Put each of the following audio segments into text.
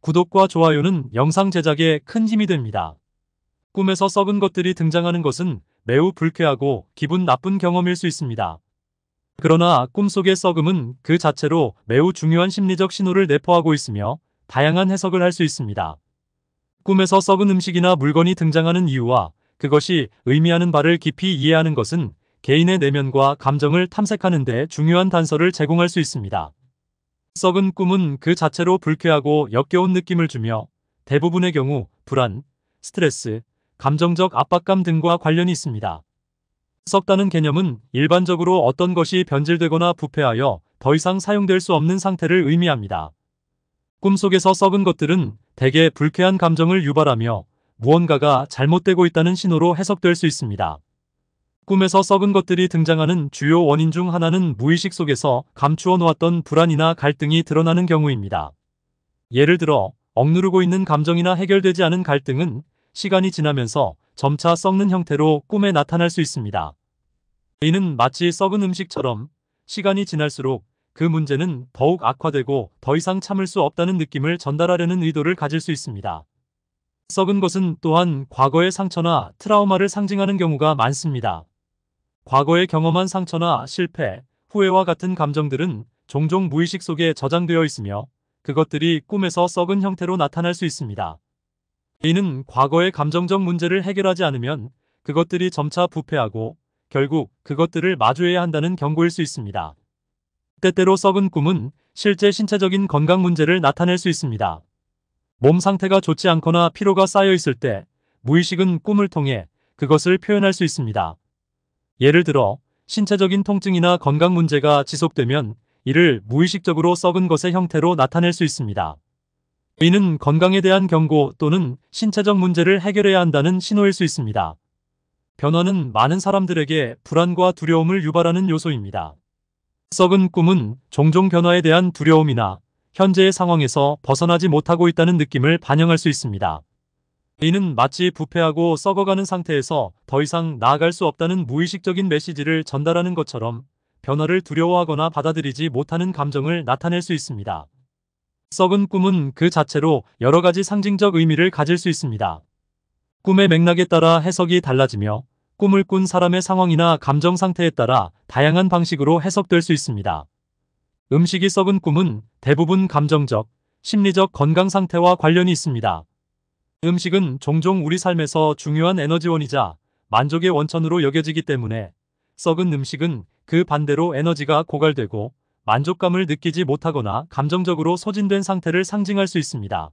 구독과 좋아요는 영상 제작에 큰 힘이 됩니다. 꿈에서 썩은 것들이 등장하는 것은 매우 불쾌하고 기분 나쁜 경험일 수 있습니다. 그러나 꿈속의 썩음은 그 자체로 매우 중요한 심리적 신호를 내포하고 있으며 다양한 해석을 할 수 있습니다. 꿈에서 썩은 음식이나 물건이 등장하는 이유와 그것이 의미하는 바를 깊이 이해하는 것은 개인의 내면과 감정을 탐색하는 데 중요한 단서를 제공할 수 있습니다. 썩은 꿈은 그 자체로 불쾌하고 역겨운 느낌을 주며 대부분의 경우 불안, 스트레스, 감정적 압박감 등과 관련이 있습니다. 썩다는 개념은 일반적으로 어떤 것이 변질되거나 부패하여 더 이상 사용될 수 없는 상태를 의미합니다. 꿈속에서 썩은 것들은 대개 불쾌한 감정을 유발하며 무언가가 잘못되고 있다는 신호로 해석될 수 있습니다. 꿈에서 썩은 것들이 등장하는 주요 원인 중 하나는 무의식 속에서 감추어 놓았던 불안이나 갈등이 드러나는 경우입니다. 예를 들어 억누르고 있는 감정이나 해결되지 않은 갈등은 시간이 지나면서 점차 썩는 형태로 꿈에 나타날 수 있습니다. 이는 마치 썩은 음식처럼 시간이 지날수록 그 문제는 더욱 악화되고 더 이상 참을 수 없다는 느낌을 전달하려는 의도를 가질 수 있습니다. 썩은 것은 또한 과거의 상처나 트라우마를 상징하는 경우가 많습니다. 과거에 경험한 상처나 실패, 후회와 같은 감정들은 종종 무의식 속에 저장되어 있으며 그것들이 꿈에서 썩은 형태로 나타날 수 있습니다. 이는 과거의 감정적 문제를 해결하지 않으면 그것들이 점차 부패하고 결국 그것들을 마주해야 한다는 경고일 수 있습니다. 때때로 썩은 꿈은 실제 신체적인 건강 문제를 나타낼 수 있습니다. 몸 상태가 좋지 않거나 피로가 쌓여 있을 때 무의식은 꿈을 통해 그것을 표현할 수 있습니다. 예를 들어 신체적인 통증이나 건강 문제가 지속되면 이를 무의식적으로 썩은 것의 형태로 나타낼 수 있습니다. 이는 건강에 대한 경고 또는 신체적 문제를 해결해야 한다는 신호일 수 있습니다. 변화는 많은 사람들에게 불안과 두려움을 유발하는 요소입니다. 썩은 꿈은 종종 변화에 대한 두려움이나 현재의 상황에서 벗어나지 못하고 있다는 느낌을 반영할 수 있습니다. 이는 마치 부패하고 썩어가는 상태에서 더 이상 나아갈 수 없다는 무의식적인 메시지를 전달하는 것처럼 변화를 두려워하거나 받아들이지 못하는 감정을 나타낼 수 있습니다. 썩은 꿈은 그 자체로 여러 가지 상징적 의미를 가질 수 있습니다. 꿈의 맥락에 따라 해석이 달라지며 꿈을 꾼 사람의 상황이나 감정 상태에 따라 다양한 방식으로 해석될 수 있습니다. 음식이 썩은 꿈은 대부분 감정적, 심리적 건강 상태와 관련이 있습니다. 음식은 종종 우리 삶에서 중요한 에너지원이자 만족의 원천으로 여겨지기 때문에 썩은 음식은 그 반대로 에너지가 고갈되고 만족감을 느끼지 못하거나 감정적으로 소진된 상태를 상징할 수 있습니다.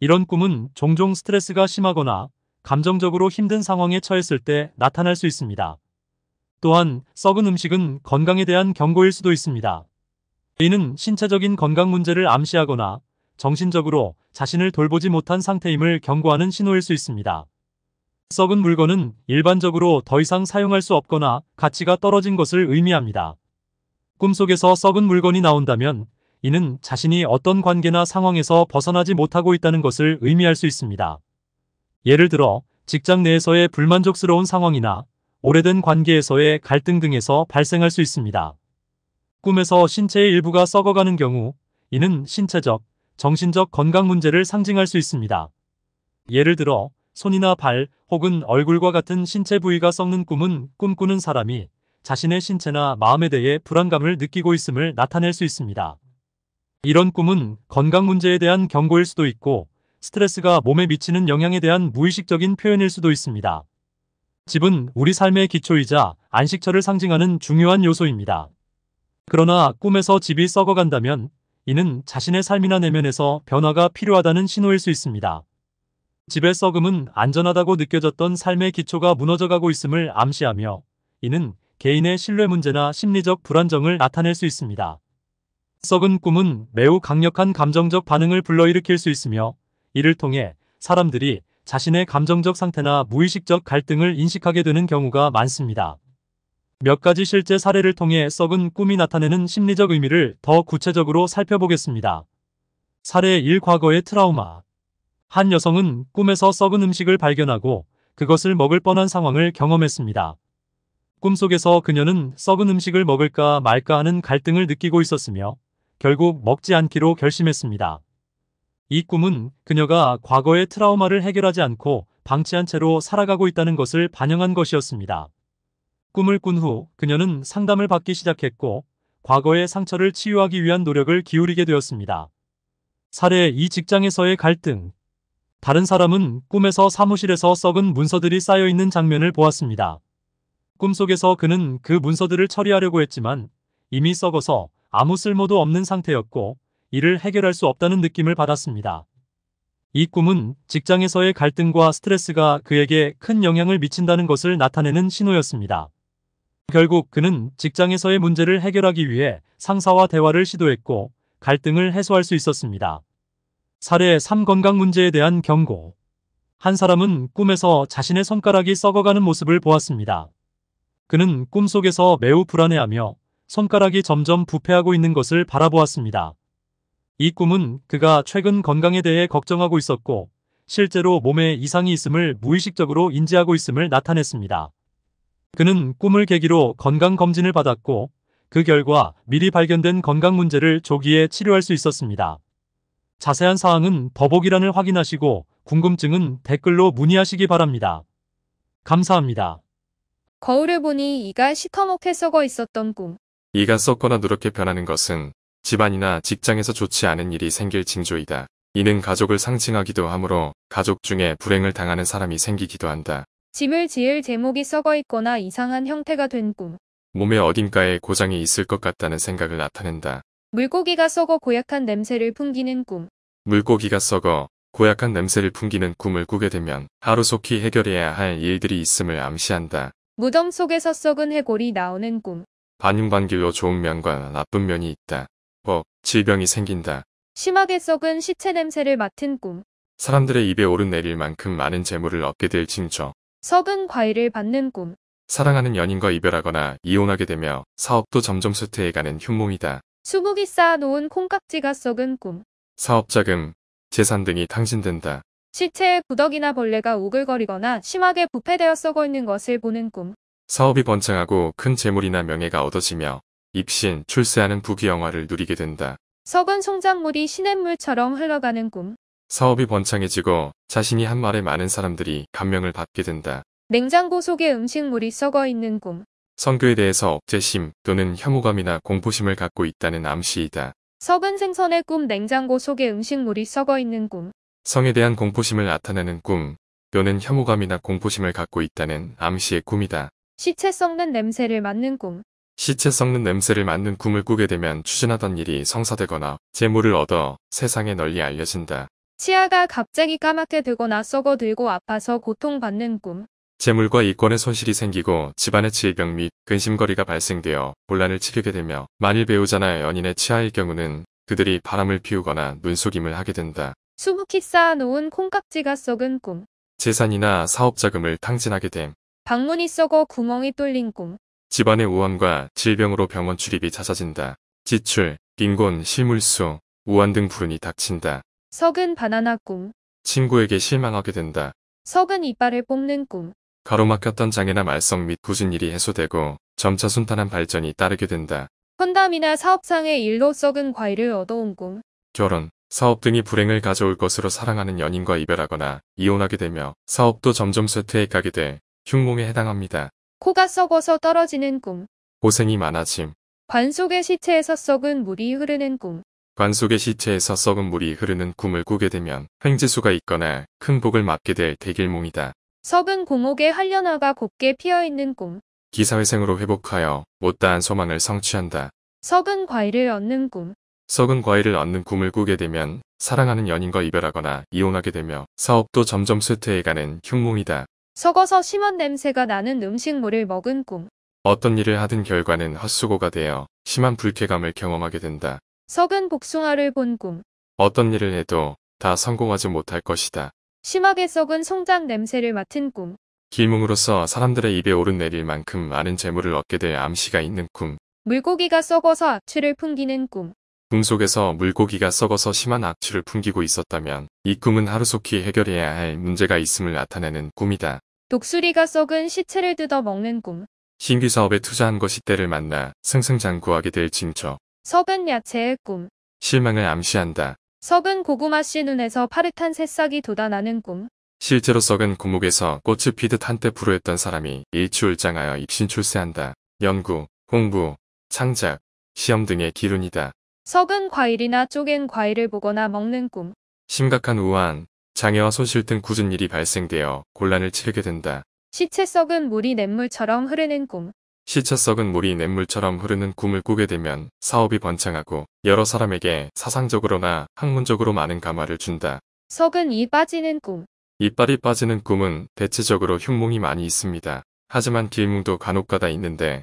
이런 꿈은 종종 스트레스가 심하거나 감정적으로 힘든 상황에 처했을 때 나타날 수 있습니다. 또한 썩은 음식은 건강에 대한 경고일 수도 있습니다. 이는 신체적인 건강 문제를 암시하거나 정신적으로 자신을 돌보지 못한 상태임을 경고하는 신호일 수 있습니다. 썩은 물건은 일반적으로 더 이상 사용할 수 없거나 가치가 떨어진 것을 의미합니다. 꿈속에서 썩은 물건이 나온다면 이는 자신이 어떤 관계나 상황에서 벗어나지 못하고 있다는 것을 의미할 수 있습니다. 예를 들어 직장 내에서의 불만족스러운 상황이나 오래된 관계에서의 갈등 등에서 발생할 수 있습니다. 꿈에서 신체의 일부가 썩어가는 경우 이는 신체적, 정신적 건강 문제를 상징할 수 있습니다. 예를 들어 손이나 발 혹은 얼굴과 같은 신체 부위가 썩는 꿈은 꿈꾸는 사람이 자신의 신체나 마음에 대해 불안감을 느끼고 있음을 나타낼 수 있습니다. 이런 꿈은 건강 문제에 대한 경고일 수도 있고 스트레스가 몸에 미치는 영향에 대한 무의식적인 표현일 수도 있습니다. 집은 우리 삶의 기초이자 안식처를 상징하는 중요한 요소입니다. 그러나 꿈에서 집이 썩어간다면 이는 자신의 삶이나 내면에서 변화가 필요하다는 신호일 수 있습니다. 집의 썩음은 안전하다고 느껴졌던 삶의 기초가 무너져가고 있음을 암시하며 이는 개인의 신뢰 문제나 심리적 불안정을 나타낼 수 있습니다. 썩은 꿈은 매우 강력한 감정적 반응을 불러일으킬 수 있으며 이를 통해 사람들이 자신의 감정적 상태나 무의식적 갈등을 인식하게 되는 경우가 많습니다. 몇 가지 실제 사례를 통해 썩은 꿈이 나타내는 심리적 의미를 더 구체적으로 살펴보겠습니다. 사례 1 과거의 트라우마 한 여성은 꿈에서 썩은 음식을 발견하고 그것을 먹을 뻔한 상황을 경험했습니다. 꿈속에서 그녀는 썩은 음식을 먹을까 말까 하는 갈등을 느끼고 있었으며 결국 먹지 않기로 결심했습니다. 이 꿈은 그녀가 과거의 트라우마를 해결하지 않고 방치한 채로 살아가고 있다는 것을 반영한 것이었습니다. 꿈을 꾼 후 그녀는 상담을 받기 시작했고 과거의 상처를 치유하기 위한 노력을 기울이게 되었습니다. 사례 이 직장에서의 갈등 다른 사람은 꿈에서 사무실에서 썩은 문서들이 쌓여있는 장면을 보았습니다. 꿈속에서 그는 그 문서들을 처리하려고 했지만 이미 썩어서 아무 쓸모도 없는 상태였고 이를 해결할 수 없다는 느낌을 받았습니다. 이 꿈은 직장에서의 갈등과 스트레스가 그에게 큰 영향을 미친다는 것을 나타내는 신호였습니다. 결국 그는 직장에서의 문제를 해결하기 위해 상사와 대화를 시도했고 갈등을 해소할 수 있었습니다. 사례 3 건강 문제에 대한 경고 한 사람은 꿈에서 자신의 손가락이 썩어가는 모습을 보았습니다. 그는 꿈속에서 매우 불안해하며 손가락이 점점 부패하고 있는 것을 바라보았습니다. 이 꿈은 그가 최근 건강에 대해 걱정하고 있었고 실제로 몸에 이상이 있음을 무의식적으로 인지하고 있음을 나타냈습니다. 그는 꿈을 계기로 건강검진을 받았고 그 결과 미리 발견된 건강 문제를 조기에 치료할 수 있었습니다. 자세한 사항은 더보기란을 확인하시고 궁금증은 댓글로 문의하시기 바랍니다. 감사합니다. 거울을 보니 이가 시커멓게 썩어 있었던 꿈. 이가 썩거나 누렇게 변하는 것은 집안이나 직장에서 좋지 않은 일이 생길 징조이다. 이는 가족을 상징하기도 하므로 가족 중에 불행을 당하는 사람이 생기기도 한다. 짐을 지을 제목이 썩어 있거나 이상한 형태가 된 꿈. 몸에 어딘가에 고장이 있을 것 같다는 생각을 나타낸다. 물고기가 썩어 고약한 냄새를 풍기는 꿈. 물고기가 썩어 고약한 냄새를 풍기는 꿈을 꾸게 되면 하루속히 해결해야 할 일들이 있음을 암시한다. 무덤 속에서 썩은 해골이 나오는 꿈. 반인반길로 좋은 면과 나쁜 면이 있다. 법, 질병이 생긴다. 심하게 썩은 시체 냄새를 맡은 꿈. 사람들의 입에 오른내릴 만큼 많은 재물을 얻게 될 징조. 석은 과일을 받는 꿈. 사랑하는 연인과 이별하거나 이혼하게 되며 사업도 점점 쇠퇴해가는 흉몽이다. 수북이 쌓아놓은 콩깍지가 썩은 꿈. 사업 자금, 재산 등이 탕진된다. 시체의 구덕이나 벌레가 오글거리거나 심하게 부패되어 썩어 있는 것을 보는 꿈. 사업이 번창하고 큰 재물이나 명예가 얻어지며 입신, 출세하는 부귀영화를 누리게 된다. 석은 송장물이 시냇물처럼 흘러가는 꿈. 사업이 번창해지고 자신이 한 말에 많은 사람들이 감명을 받게 된다. 냉장고 속에 음식물이 썩어 있는 꿈. 선교에 대해서 억제심 또는 혐오감이나 공포심을 갖고 있다는 암시이다. 썩은 생선의 꿈 냉장고 속에 음식물이 썩어 있는 꿈. 성에 대한 공포심을 나타내는 꿈 또는 혐오감이나 공포심을 갖고 있다는 암시의 꿈이다. 시체 썩는 냄새를 맡는 꿈. 시체 썩는 냄새를 맡는 꿈을 꾸게 되면 추진하던 일이 성사되거나 재물을 얻어 세상에 널리 알려진다. 치아가 갑자기 까맣게 되거나 썩어들고 아파서 고통받는 꿈. 재물과 이권의 손실이 생기고 집안의 질병 및 근심거리가 발생되어 혼란을 치르게 되며 만일 배우자나 연인의 치아일 경우는 그들이 바람을 피우거나 눈속임을 하게 된다. 수북히 쌓아놓은 콩깍지가 썩은 꿈. 재산이나 사업자금을 탕진하게 됨. 방문이 썩어 구멍이 뚫린 꿈. 집안의 우환과 질병으로 병원 출입이 잦아진다. 지출, 빈곤, 실물수, 우환 등 불운이 닥친다. 석은 바나나 꿈. 친구에게 실망하게 된다. 석은 이빨을 뽑는 꿈. 가로막혔던 장애나 말썽 및 굳은 일이 해소되고 점차 순탄한 발전이 따르게 된다. 헌담이나 사업상의 일로 썩은 과일을 얻어온 꿈. 결혼, 사업 등이 불행을 가져올 것으로 사랑하는 연인과 이별하거나 이혼하게 되며 사업도 점점 쇠퇴해 가게 돼 흉몽에 해당합니다. 코가 썩어서 떨어지는 꿈. 고생이 많아짐. 관 속의 시체에서 썩은 물이 흐르는 꿈. 관 속의 시체에서 썩은 물이 흐르는 꿈을 꾸게 되면 횡재수가 있거나 큰 복을 맞게 될 대길몽이다. 썩은 고목의활련화가 곱게 피어있는 꿈. 기사회생으로 회복하여 못다한 소망을 성취한다. 썩은 과일을 얻는 꿈. 썩은 과일을 얻는 꿈을 꾸게 되면 사랑하는 연인과 이별하거나 이혼하게 되며 사업도 점점 쇠퇴해가는 흉몽이다. 썩어서 심한 냄새가 나는 음식물을 먹은 꿈. 어떤 일을 하든 결과는 헛수고가 되어 심한 불쾌감을 경험하게 된다. 석은 복숭아를 본 꿈. 어떤 일을 해도 다 성공하지 못할 것이다. 심하게 썩은 송장 냄새를 맡은 꿈. 길몽으로서 사람들의 입에 오른내릴 만큼 많은 재물을 얻게 될 암시가 있는 꿈. 물고기가 썩어서 악취를 풍기는 꿈. 꿈 속에서 물고기가 썩어서 심한 악취를 풍기고 있었다면 이 꿈은 하루속히 해결해야 할 문제가 있음을 나타내는 꿈이다. 독수리가 썩은 시체를 뜯어 먹는 꿈. 신규 사업에 투자한 것이 때를 만나 승승장구하게 될 징조. 석은 야채의 꿈. 실망을 암시한다. 석은 고구마 씨 눈에서 파릇한 새싹이 돋아나는 꿈. 실제로 썩은 구목에서 꽃을 피듯 한때 불우했던 사람이 일취월장하여 입신출세한다. 연구, 공부, 창작, 시험 등의 기운이다 썩은 과일이나 쪼갠 과일을 보거나 먹는 꿈. 심각한 우한, 장애와 손실 등 굳은 일이 발생되어 곤란을 치르게 된다. 시체 썩은 물이 냇물처럼 흐르는 꿈. 시체 썩은 물이 냇물처럼 흐르는 꿈을 꾸게 되면 사업이 번창하고 여러 사람에게 사상적으로나 학문적으로 많은 감화를 준다. 썩은 이 빠지는 꿈 이빨이 빠지는 꿈은 대체적으로 흉몽이 많이 있습니다. 하지만 길몽도 간혹가다 있는데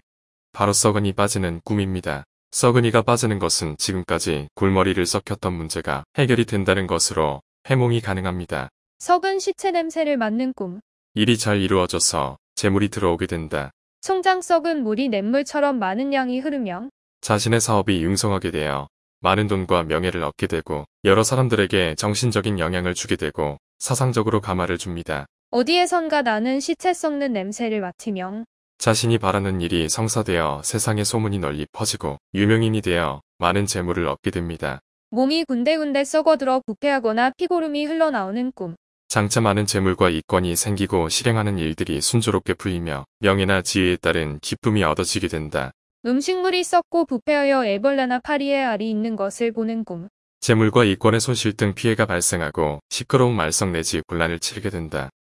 바로 썩은이 빠지는 꿈입니다. 썩은이가 빠지는 것은 지금까지 골머리를 썩혔던 문제가 해결이 된다는 것으로 해몽이 가능합니다. 썩은 시체 냄새를 맡는 꿈 일이 잘 이루어져서 재물이 들어오게 된다. 총장 썩은 물이 냇물처럼 많은 양이 흐르며 자신의 사업이 융성하게 되어 많은 돈과 명예를 얻게 되고 여러 사람들에게 정신적인 영향을 주게 되고 사상적으로 감화를 줍니다. 어디에선가 나는 시체 썩는 냄새를 맡으며 자신이 바라는 일이 성사되어 세상에 소문이 널리 퍼지고 유명인이 되어 많은 재물을 얻게 됩니다. 몸이 군데군데 썩어들어 부패하거나 피고름이 흘러나오는 꿈. 장차 많은 재물과 이권이 생기고 실행하는 일들이 순조롭게 풀리며 명예나 지혜에 따른 기쁨이 얻어지게 된다. 음식물이 썩고 부패하여 애벌레나 파리의 알이 있는 것을 보는 꿈. 재물과 이권의 손실 등 피해가 발생하고 시끄러운 말썽 내지 곤란을 치르게 된다.